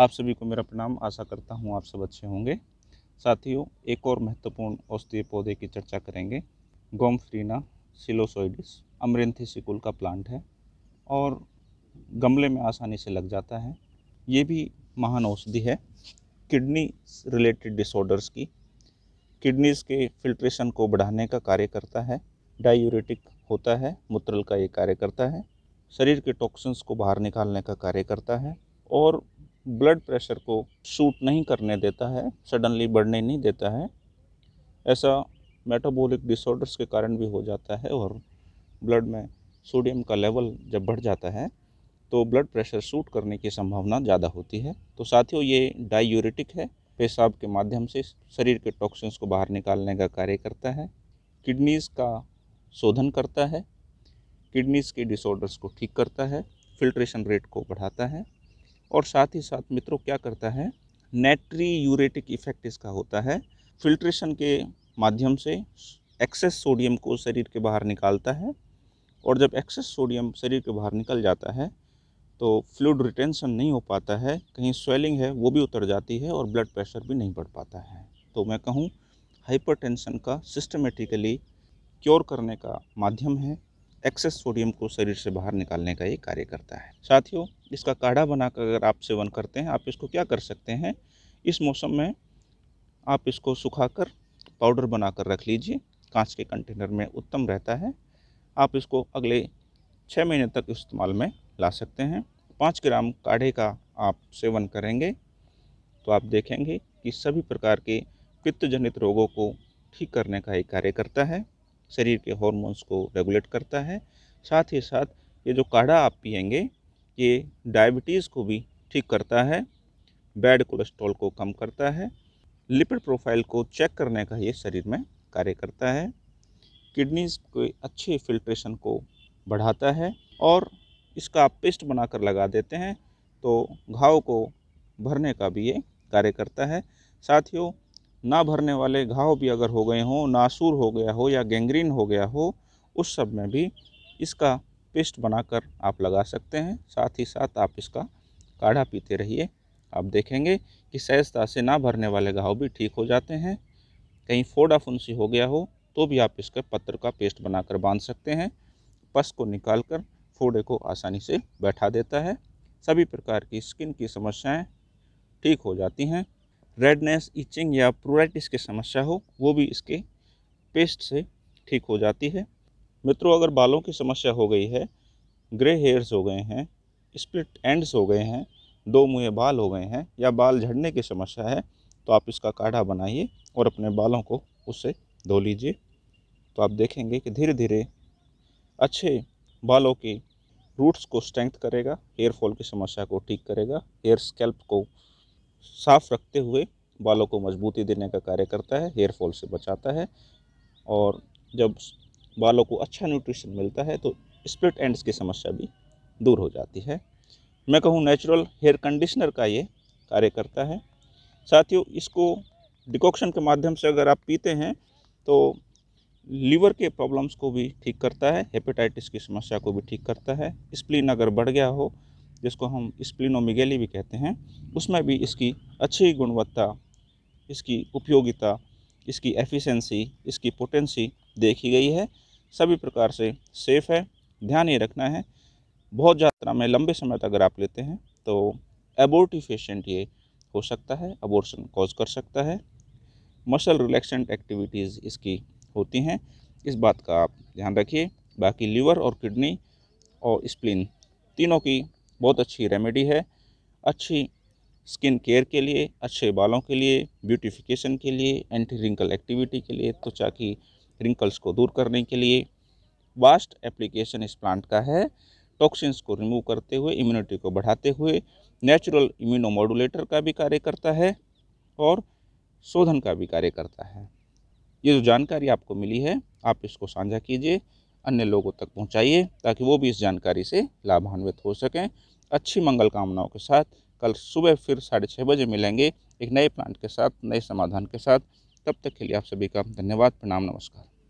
आप सभी को मेरा प्रणाम आशा करता हूँ आप सब अच्छे होंगे साथियों एक और महत्वपूर्ण औषधीय पौधे की चर्चा करेंगे गोमफ्रीना सिलोसोइडिस अमरेंथी सिकुल का प्लांट है और गमले में आसानी से लग जाता है ये भी महान औषधि है किडनी रिलेटेड डिसऑर्डर्स की किडनीज़ के फिल्ट्रेशन को बढ़ाने का कार्य करता है डायूरेटिक होता है मूत्रल का ये कार्य करता है शरीर के टॉक्सिन्स को बाहर निकालने का कार्य करता है और ब्लड प्रेशर को शूट नहीं करने देता है सडनली बढ़ने नहीं देता है ऐसा मेटाबॉलिक डिसऑर्डर्स के कारण भी हो जाता है और ब्लड में सोडियम का लेवल जब बढ़ जाता है तो ब्लड प्रेशर शूट करने की संभावना ज़्यादा होती है तो साथियों ये डायूरेटिक है पेशाब के माध्यम से शरीर के टॉक्सिन्स को बाहर निकालने का कार्य करता है किडनीज़ का शोधन करता है किडनीज़ के डिसऑर्डर्स को ठीक करता है फिल्ट्रेशन रेट को बढ़ाता है और साथ ही साथ मित्रों क्या करता है नेट्री यूरेटिक इफेक्ट इसका होता है फिल्ट्रेशन के माध्यम से एक्सेस सोडियम को शरीर के बाहर निकालता है और जब एक्सेस सोडियम शरीर के बाहर निकल जाता है तो फ्लूड रिटेंशन नहीं हो पाता है कहीं स्वेलिंग है वो भी उतर जाती है और ब्लड प्रेशर भी नहीं बढ़ पाता है तो मैं कहूँ हाइपरटेंशन का सिस्टमेटिकली क्योर करने का माध्यम है एक्सेस सोडियम को शरीर से बाहर निकालने का ये कार्य करता है साथियों इसका काढ़ा बनाकर अगर आप सेवन करते हैं आप इसको क्या कर सकते हैं इस मौसम में आप इसको सुखाकर पाउडर बनाकर रख लीजिए कांच के कंटेनर में उत्तम रहता है आप इसको अगले छः महीने तक इस्तेमाल में ला सकते हैं पाँच ग्राम काढ़े का आप सेवन करेंगे तो आप देखेंगे कि सभी प्रकार के पित्तजनित रोगों को ठीक करने का एक कार्य करता है शरीर के हॉर्मोन्स को रेगुलेट करता है साथ ही साथ ये जो काढ़ा आप पियेंगे ये डायबिटीज़ को भी ठीक करता है बैड कोलेस्ट्रॉल को कम करता है लिपिड प्रोफाइल को चेक करने का ये शरीर में कार्य करता है किडनीज के अच्छे फिल्ट्रेशन को बढ़ाता है और इसका आप पेस्ट बनाकर लगा देते हैं तो घाव को भरने का भी ये कार्य करता है साथियों ना भरने वाले घाव भी अगर हो गए हों नासूर हो गया हो या गेंग्रीन हो गया हो उस सब में भी इसका पेस्ट बनाकर आप लगा सकते हैं साथ ही साथ आप इसका काढ़ा पीते रहिए आप देखेंगे कि सहजता से ना भरने वाले घाव भी ठीक हो जाते हैं कहीं फोड़ा फुंसी हो गया हो तो भी आप इसके पत्र का पेस्ट बनाकर बांध सकते हैं पस को निकाल कर फोड़े को आसानी से बैठा देता है सभी प्रकार की स्किन की समस्याएं ठीक हो जाती हैं रेडनेस इचिंग या प्रोराइटिस की समस्या हो वो भी इसके पेस्ट से ठीक हो जाती है मित्रों अगर बालों की समस्या हो गई है ग्रे हेयर्स हो गए हैं स्प्लिट एंड्स हो गए हैं दो मुँह बाल हो गए हैं या बाल झड़ने की समस्या है तो आप इसका काढ़ा बनाइए और अपने बालों को उससे धो लीजिए तो आप देखेंगे कि धीरे धीरे अच्छे बालों के रूट्स को स्ट्रेंथ करेगा हेयर फॉल की समस्या को ठीक करेगा हेयर स्कैल्प को साफ रखते हुए बालों को मजबूती देने का कार्य करता है हेयर फॉल से बचाता है और जब बालों को अच्छा न्यूट्रिशन मिलता है तो स्प्लिट एंड्स की समस्या भी दूर हो जाती है मैं कहूँ नेचुरल हेयर कंडीशनर का ये कार्य करता है साथियों इसको डिकॉक्शन के माध्यम से अगर आप पीते हैं तो लीवर के प्रॉब्लम्स को भी ठीक करता है हेपेटाइटिस की समस्या को भी ठीक करता है स्प्लिन अगर बढ़ गया हो जिसको हम स्प्लिनोमिगेली भी कहते हैं उसमें भी इसकी अच्छी गुणवत्ता इसकी उपयोगिता इसकी एफिशिएंसी, इसकी पोटेंसी देखी गई है सभी प्रकार से सेफ़ है ध्यान ये रखना है बहुत ज़्यादा में लंबे समय तक अगर आप लेते हैं तो एबोर्टिफिशेंट ये हो सकता है अबोर्शन कॉज कर सकता है मसल रिलैक्सेंट एक्टिविटीज़ इसकी होती हैं इस बात का आप ध्यान रखिए बाकी लीवर और किडनी और स्प्लिन तीनों की बहुत अच्छी रेमेडी है अच्छी स्किन केयर के लिए अच्छे बालों के लिए ब्यूटिफिकेशन के लिए एंटी रिंकल एक्टिविटी के लिए त्वचा की रिंकल्स को दूर करने के लिए वास्ट एप्लीकेशन इस प्लांट का है टॉक्सिन्स को रिमूव करते हुए इम्यूनिटी को बढ़ाते हुए नेचुरल इम्यूनोमोडुलेटर का भी कार्य करता है और शोधन का भी कार्य करता है ये जो जानकारी आपको मिली है आप इसको साझा कीजिए अन्य लोगों तक पहुंचाइए ताकि वो भी इस जानकारी से लाभान्वित हो सकें अच्छी मंगल कामनाओं के साथ कल सुबह फिर साढ़े छः बजे मिलेंगे एक नए प्लांट के साथ नए समाधान के साथ तब तक के लिए आप सभी का धन्यवाद प्रणाम नमस्कार